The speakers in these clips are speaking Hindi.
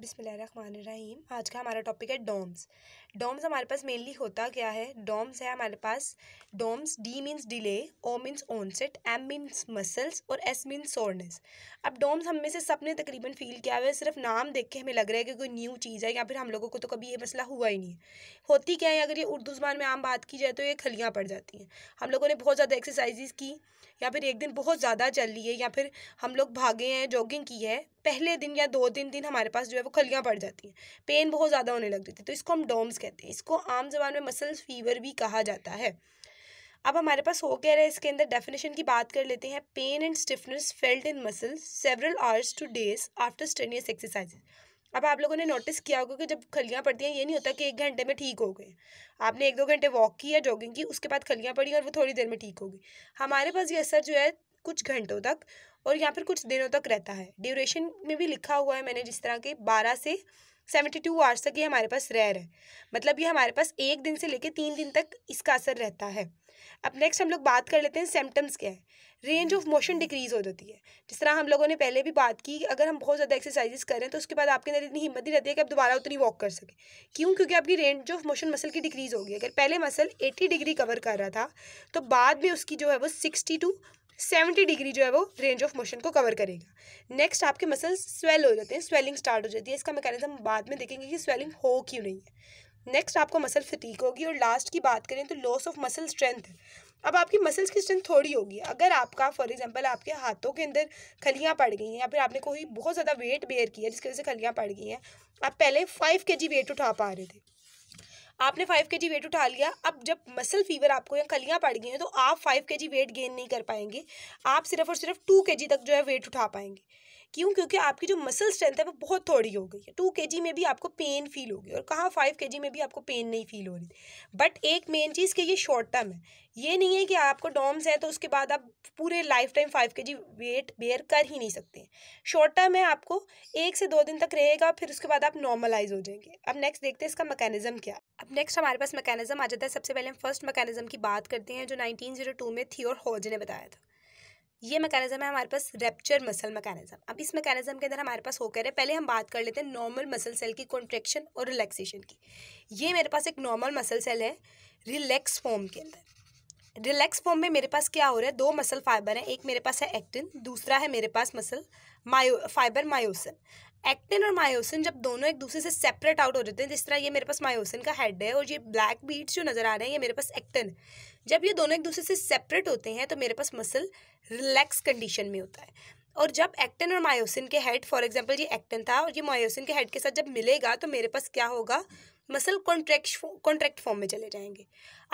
बिसमीम आज का हमारा टॉपिक है डोम्स डोम्स हमारे पास मेनली होता क्या है डोम्स है हमारे पास DOMS D means delay O means onset M means muscles और एस मीन्स सोरनेस अब डोम्स हम में से सब ने तकरीबन फील किया हुआ है सिर्फ नाम देख के हमें लग रहा है कि कोई न्यू चीज़ है या फिर हम लोगों को तो कभी ये मसला हुआ ही नहीं होती क्या है अगर ये उर्दू ज़बान में आम बात की जाए तो ये खलियाँ पड़ जाती हैं हम लोगों ने बहुत ज़्यादा एक्सरसाइजेज़ की या फिर एक दिन बहुत ज़्यादा चल ली है या फिर हम लोग भागे हैं जॉगिंग की है पहले दिन या दो दिन दिन हमारे पास जो है वो खलियाँ पड़ जाती हैं पेन बहुत ज़्यादा होने लग जाती है तो इसको हम डोम्स कहते हैं इसको आम जबान में मसल्स फीवर भी कहा जाता है अब हमारे पास हो क्या रहा है इसके अंदर डेफिनेशन की बात कर लेते हैं pain and stiffness felt in muscle several hours to days after strenuous exercises अब आप लोगों ने नोटिस किया होगा कि जब खलियाँ पड़ती हैं ये नहीं होता कि एक घंटे में ठीक हो गए आपने एक दो घंटे वॉक की या जॉगिंग की उसके बाद खलियाँ पड़ी और वो थोड़ी देर में ठीक हो गई हमारे पास ये असर जो है कुछ घंटों तक और यहाँ पर कुछ दिनों तक रहता है ड्यूरेशन में भी लिखा हुआ है मैंने जिस तरह के बारह से सेवेंटी टू आवर्स तक ये हमारे पास रेयर है मतलब ये हमारे पास एक दिन से लेकर तीन दिन तक इसका असर रहता है अब नेक्स्ट हम लोग बात कर लेते हैं सिम्टम्स क्या है रेंज ऑफ मोशन डिक्रीज़ हो जाती है जिस तरह हम लोगों ने पहले भी बात की अगर हम बहुत ज़्यादा एक्सरसाइजेस करें तो उसके बाद आपके अंदर इतनी हिम्मत नहीं रहती है कि आप दोबारा उतनी वॉक कर सकें क्यों क्योंकि आपकी रेंज ऑफ मोशन मसल की डिक्रीज़ होगी अगर पहले मसल एटी डिग्री कवर कर रहा था तो बाद में उसकी जो है वो सिक्सटी टू सेवेंटी डिग्री जो है वो रेंज ऑफ मोशन को कवर करेगा नेक्स्ट आपके मसल्स स्वेल हो जाते हैं स्वेलिंग स्टार्ट हो जाती है इसका मैकेनिज्म बाद में देखेंगे कि स्वेलिंग हो क्यों नहीं है नेक्स्ट आपको मसल फटीक होगी और लास्ट की बात करें तो लॉस ऑफ मसल स्ट्रेंथ है अब आपकी मसल्स की स्ट्रेंथ थोड़ी होगी अगर आपका फॉर एग्जांपल आपके हाथों के अंदर खलियाँ पड़ गई हैं या फिर आपने कोई बहुत ज़्यादा वेट बेयर किया जिसकी वजह से खलियाँ पड़ गई हैं आप पहले फाइव के जी वेट उठा पा रहे थे आपने फाइव के जी वेट उठा लिया अब जब मसल फीवर आपको या कलियाँ पड़ गई हैं तो आप फाइव के जी वेट गेन नहीं कर पाएंगे आप सिर्फ और सिर्फ टू के जी तक जो है वेट उठा पाएंगे क्यों क्योंकि आपकी जो मसल स्ट्रेंथ है वो बहुत थोड़ी हो गई है टू के में भी आपको पेन फील होगी और कहाँ फाइव के में भी आपको पेन नहीं फील हो रही बट एक मेन चीज़ कि ये शॉर्ट टर्म है ये नहीं है कि आपको डॉम्स है तो उसके बाद आप पूरे लाइफ टाइम फाइव के वेट बेयर कर ही नहीं सकते शॉर्ट टर्म है आपको एक से दो दिन तक रहेगा फिर उसके बाद आप नॉर्मलाइज हो जाएंगे अब नेक्स्ट देखते हैं इसका मैकेनिज्म क्या अब नेक्स्ट हमारे पास मैकेनिज्म आ जाता है सबसे पहले हम फर्स्ट मैकेनिज्म की बात करते हैं जो 1902 में थी और हॉज ने बताया था ये मैकेनिज्म है हमारे पास रेप्चर मसल मैकेनिज्म अब इस मैकेनिज्म के अंदर हमारे पास होकर रहे पहले हम बात कर लेते हैं नॉर्मल मसल सेल की कॉन्ट्रेक्शन और रिलैक्सेशन की ये मेरे पास एक नॉर्मल मसल सेल है रिलैक्स फॉर्म के अंदर रिलैक्स फॉर्म में मेरे पास क्या हो रहा है दो मसल फाइबर हैं एक मेरे पास है एक्टिन दूसरा है मेरे पास muscle myofibre myosin actin और मायोसिन जब दोनों एक दूसरे से सेपरेट आउट हो जाते हैं जिस तरह ये मेरे पास मायोसिन का हेड है और ये ब्लैक बीट्स जो नज़र आ रहे हैं ये मेरे पास एक्टिन जब ये दोनों एक दूसरे से सेपरेट होते हैं तो मेरे पास मसल रिलैक्स कंडीशन में होता है और जब एक्टिन और मायोसिन के हेड फॉर एग्जाम्पल ये एक्टिन था और ये मायोसिन के हेड के साथ जब मिलेगा तो मेरे पास क्या होगा मसल कॉन्ट्रैक्ट कॉन्ट्रैक्ट फॉर्म में चले जाएंगे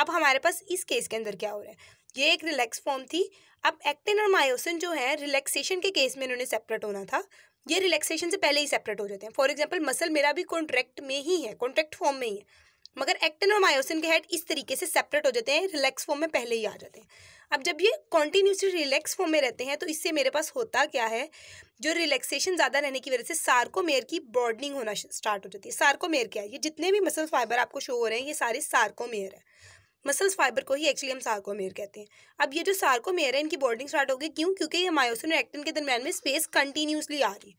अब हमारे पास इस केस के अंदर क्या हो रहा है ये एक रिलैक्स फॉर्म थी अब एक्टिन और मायोसिन जो है रिलैक्सेशन के केस में इन्होंने सेपरेट होना था ये रिलैक्सेशन से पहले ही सेपरेट हो जाते हैं फॉर एग्जाम्पल मसल मेरा भी कॉन्ट्रैक्ट में ही है कॉन्ट्रैक्ट फॉर्म में ही है मगर एक्टिन और मायोसिन के हेड इस तरीके से सेपरेट हो जाते हैं रिलैक्स फॉर्म में पहले ही आ जाते हैं अब जब ये कॉन्टीन्यूसली रिलैक्स फॉर्म में रहते हैं तो इससे मेरे पास होता क्या है जो रिलैक्सेशन ज़्यादा रहने की वजह से सार्कोमेयर की ब्रॉडनिंग होना स्टार्ट हो जाती है सार्कोमेयर क्या है ये जितने भी मसल फाइबर आपको शो हो रहे हैं ये सारे सार्कोमेयर है मसल्स फाइबर को ही एक्चुअली हम सार्कोमेयर कहते हैं अब ये जो सार्कोमेयर है इनकी बॉर्डिंग स्टार्ट होगी क्यों क्योंकि ये मायोसिन और एक्टिन के दरमियान में स्पेस कंटिन्यूसली आ रही है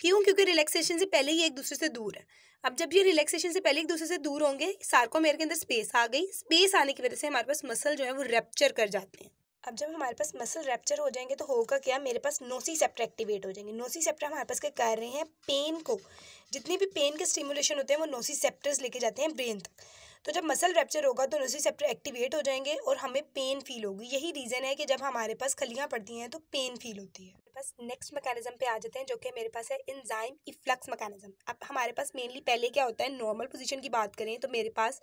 क्यों क्योंकि रिलैक्सेशन से पहले ही एक दूसरे से दूर है अब जब ये रिलैक्सेशन से पहले एक दूसरे से दूर होंगे सार्कोमेयर के अंदर स्पेस आ गई स्पेस आने की वजह से हमारे पास मसल जो है वो रैप्चर कर जाते हैं अब जब हमारे पास मसल रैप्चर हो जाएंगे तो होगा क्या मेरे पास नोसी सेप्टर एक्टिवेट हो जाएंगे नोसी सेप्टर हमारे पास क्या कर रहे हैं पेन को जितनी भी पेन के स्टिमुलेशन होते हैं वो नोसी सेप्टर्स लेके जाते हैं ब्रेन तक तो जब मसल रैप्चर होगा तो नोसी सेप्टर एक्टिवेट हो जाएंगे और हमें पेन फील होगी यही रीज़न है कि जब हमारे पास खलियाँ पड़ती हैं तो पेन फील होती है बस पास नेक्स्ट मैकेनिज्म पे आ जाते हैं जो कि मेरे पास है इंजाइम इफ्लक्स मैकेनिज्म अब हमारे पास मेनली पहले क्या होता है नॉर्मल पोजीशन की बात करें तो मेरे पास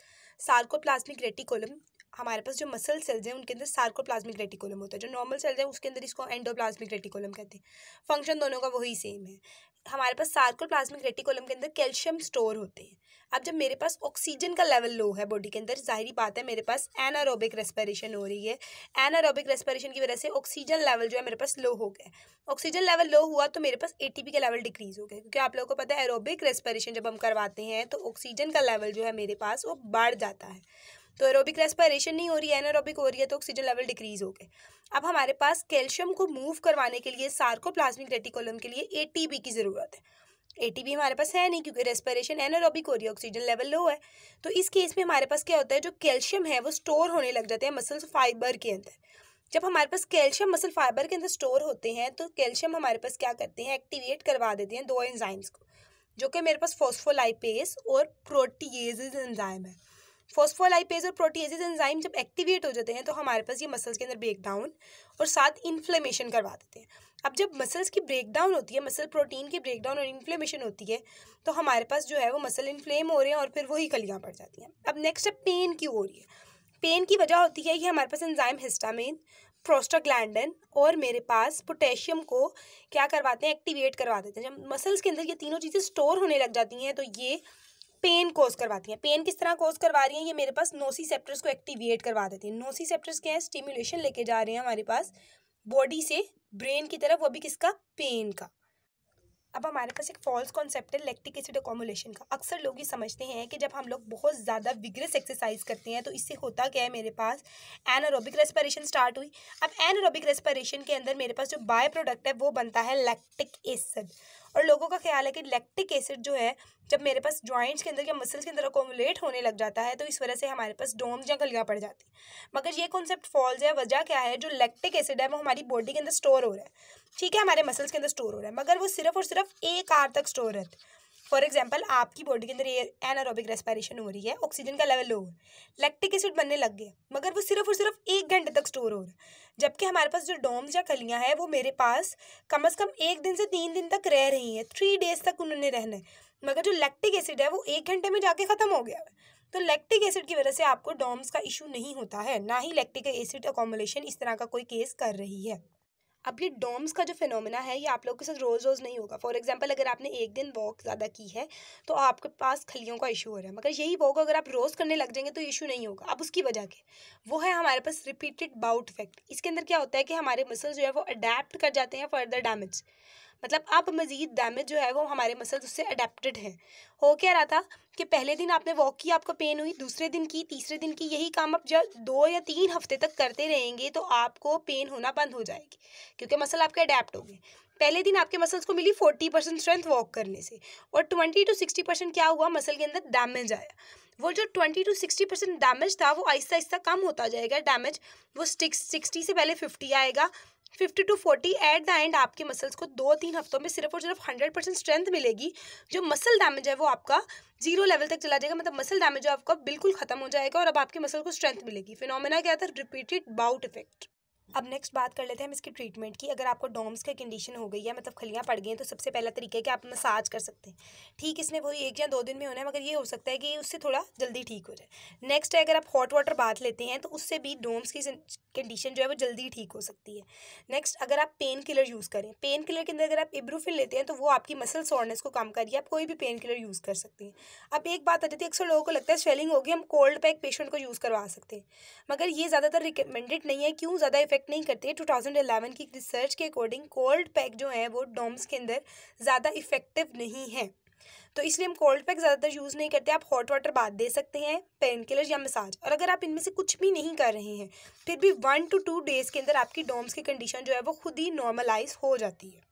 सार्कोप्लास्मिक रेटिकुलम हमारे पास जो मसल सेल्स हैं उनके अंदर सार्कोप्लाज्मिक रेटिकुलम होता है जो नॉर्मल सेल्स हैं उसके अंदर इसको एंडोप्लाज्मिक रेटिकुलम कहते हैं फंक्शन दोनों का वही सेम है हमारे पास सार्कोप्लाज्मिक रेटिकुलम के अंदर कैल्शियम स्टोर होते हैं अब जब मेरे पास ऑक्सीजन का लेवल लो है बॉडी के अंदर जाहिर बात है मेरे पास एनारोबिक रेस्पिरेशन हो रही है एनारोबिक रेस्पिरेशन की वजह से ऑक्सीजन लेवल जो है मेरे पास लो हो गया ऑक्सीजन लेवल लो हुआ तो मेरे पास एटीपी का लेवल डिक्रीज हो गया क्योंकि आप लोगों को पता है एरोबिक रेस्पिरेशन जब हम करवाते हैं तो ऑक्सीजन का लेवल जो है मेरे पास वो बढ़ जाता है तो एरोबिक रेस्पायरेशन नहीं हो रही है एनारोबिक हो रही है तो ऑक्सीजन लेवल डिक्रीज हो गए अब हमारे पास कैल्शियम को मूव करवाने के लिए सार्कोप्लाज्मिक रेटिकुलम के लिए ए की ज़रूरत है बी हमारे पास है नहीं क्योंकि रेस्पायरेशन एनारोबिक हो रही है ऑक्सीजन लेवल लो है तो इस केस में हमारे पास क्या होता है जो कैल्शियम है वो स्टोर होने लग जाते हैं मसल फाइबर के अंदर जब हमारे पास कैल्शियम मसल फाइबर के अंदर स्टोर होते हैं तो कैल्शियम हमारे पास क्या करते हैं एक्टिवेट करवा देते हैं दो एंजाइम्स को जो कि मेरे पास फोस्फोलाइपेस और प्रोटीएज एंजाइम है फोस्फोलाइपेज और प्रोटीजेज एंजाइम जब एक्टिवेट हो जाते हैं तो हमारे पास ये मसल्स के अंदर ब्रेकडाउन और साथ इन्फ्लेमेशन करवा देते हैं अब जब मसल्स की ब्रेकडाउन होती है मसल प्रोटीन की ब्रेकडाउन और इन्फ्लेमेशन होती है तो हमारे पास जो है वो मसल इन्फ्लेम हो रहे हैं और फिर वही कलियाँ पड़ जाती हैं अब नेक्स्ट है पेन क्यों हो रही है पेन की वजह होती है कि हमारे पास एंजाइम हिस्टामिन प्रोस्टाग्लैंडन और मेरे पास पोटेशियम को क्या करवाते हैं एक्टिवेट करवा देते हैं जब मसल्स के अंदर ये तीनों चीज़ें स्टोर होने लग जाती हैं तो ये पेन कोज करवाती हैं पेन किस तरह कोज करवा रही हैं ये मेरे पास नोसी सेप्टर्स को एक्टिवेट करवा देती हैं नोसी सेप्टर्स क्या है स्टिमुलेशन लेके जा रहे हैं हमारे पास बॉडी से ब्रेन की तरफ वो भी किसका पेन का अब हमारे पास एक फॉल्स कॉन्सेप्ट है लैक्टिक एसिड एकोमोलेशन का अक्सर लोग ये समझते हैं कि जब हम लोग बहुत ज़्यादा विग्रेस एक्सरसाइज करते हैं तो इससे होता क्या है मेरे पास एनारोबिक रेस्पिरेशन स्टार्ट हुई अब एनारोबिक रेस्पिरेशन के अंदर मेरे पास जो बाय प्रोडक्ट है वो बनता है लैक्टिक एसिड और लोगों का ख्याल है कि लैक्टिक एसिड जो है जब मेरे पास जॉइंट्स के अंदर या मसल्स के अंदर अकोमुलेट होने लग जाता है तो इस वजह से हमारे पास डोम्स या गलियाँ पड़ जाती मगर ये कॉन्सेप्ट फॉल्स है वजह क्या है जो लैक्टिक एसिड है वो हमारी बॉडी के अंदर स्टोर हो रहा है ठीक है हमारे मसल्स के अंदर स्टोर हो रहा है मगर वो सिर्फ और सिर्फ एक आर तक स्टोर रहते हैं फॉर एग्जाम्पल आपकी बॉडी के अंदर एनारोबिक रेस्पायरेशन हो रही है ऑक्सीजन का लेवल लो हो लैक्टिक एसिड बनने लग गया मगर वो सिर्फ और सिर्फ एक घंटे तक स्टोर हो रहा है जबकि हमारे पास जो डोम्स या कलियाँ हैं वो मेरे पास कम अज़ कम एक दिन से तीन दिन तक रह रही हैं थ्री डेज तक उन्होंने रहना है मगर जो लैक्टिक एसिड है वो एक घंटे में जाके ख़त्म हो गया तो लैक्टिक एसिड की वजह से आपको डोम्स का इशू नहीं होता है ना ही लैक्टिक एसिड अकोमोलेशन इस तरह का कोई केस कर रही है अब ये डॉम्स का जो फिनोमिना है ये आप लोग के साथ रोज़ रोज़ नहीं होगा फॉर एग्जाम्पल अगर आपने एक दिन वॉक ज़्यादा की है तो आपके पास खलियों का इशू हो रहा है मगर यही वॉक अगर आप रोज़ करने लग जाएंगे तो इशू नहीं होगा अब उसकी वजह के वो है हमारे पास रिपीटेड बाउट इफेक्ट इसके अंदर क्या होता है कि हमारे मसल्स जो है वो अडेप्ट कर जाते हैं फर्दर डैमेज मतलब आप मज़ीद डैमेज जो है वो हमारे मसल्स उससे अडेप्टेड हैं हो क्या रहा था कि पहले दिन आपने वॉक की आपको पेन हुई दूसरे दिन की तीसरे दिन की यही काम आप जब दो या तीन हफ्ते तक करते रहेंगे तो आपको पेन होना बंद हो जाएगी क्योंकि मसल आपके अडेप्ट हो गए पहले दिन आपके मसल्स को मिली फोर्टी परसेंट स्ट्रेंथ वॉक करने से और ट्वेंटी टू सिक्सटी परसेंट क्या हुआ मसल के अंदर डैमेज आया वो जो twenty to sixty percent damage था वो आहिस्ता आहिस्ता कम होता जाएगा डैमेज वो सिक्सटी से पहले फिफ्टी आएगा fifty to forty at the end आपके मसल्स को दो तीन हफ्तों में सिर्फ और सिर्फ हंड्रेड परसेंट स्ट्रेंथ मिलेगी जो मसल डैमेज है वो आपका जीरो लेवल तक चला जाएगा मतलब मसल डैमेज आपका बिल्कुल खत्म हो जाएगा और अब आपके मसल को स्ट्रेंथ मिलेगी फिनोमिना क्या था रिपीटेड बाउट इफेक्ट अब नेक्स्ट बात कर लेते हैं हम इसकी ट्रीटमेंट की अगर आपको डोम्स की कंडीशन हो गई है मतलब खलियाँ पड़ गई हैं तो सबसे पहला तरीका है कि आप मसाज कर सकते हैं ठीक इसने वही एक या दो दिन में होना है मगर ये हो सकता है कि उससे थोड़ा जल्दी ठीक हो जाए नेक्स्ट है अगर आप हॉट वाटर बात लेते हैं तो उससे भी डोम्स की कंडीशन जो है वो जल्दी ठीक हो सकती है नेक्स्ट अगर आप पेन किलर यूज़ करें पेन किलर के अंदर अगर आप इब्रूफिल लेते हैं तो वो आपकी मसल सॉर्नेस को कम करिए आप कोई भी पेन किलर यूज़ कर सकते हैं अब एक बात आ जाती है अक्सर लोगों को लगता है स्वेलिंग होगी हम कोल्ड पैक पेशेंट को यूज़ करवा सकते हैं मगर ये ज़्यादातर रिकमेंडेड नहीं है क्यों ज़्यादा इफेक्ट नहीं करती है 2011 की रिसर्च के अकॉर्डिंग कोल्ड पैक जो है वो डोम्स के अंदर ज़्यादा इफेक्टिव नहीं है तो इसलिए हम कोल्ड पैक ज़्यादातर यूज़ नहीं करते आप हॉट वाटर बाद दे सकते हैं पेन किलर या मसाज और अगर आप इनमें से कुछ भी नहीं कर रहे हैं फिर भी वन टू टू डेज़ के अंदर आपकी डोम्स की कंडीशन जो है वो खुद ही नॉर्मलाइज हो जाती है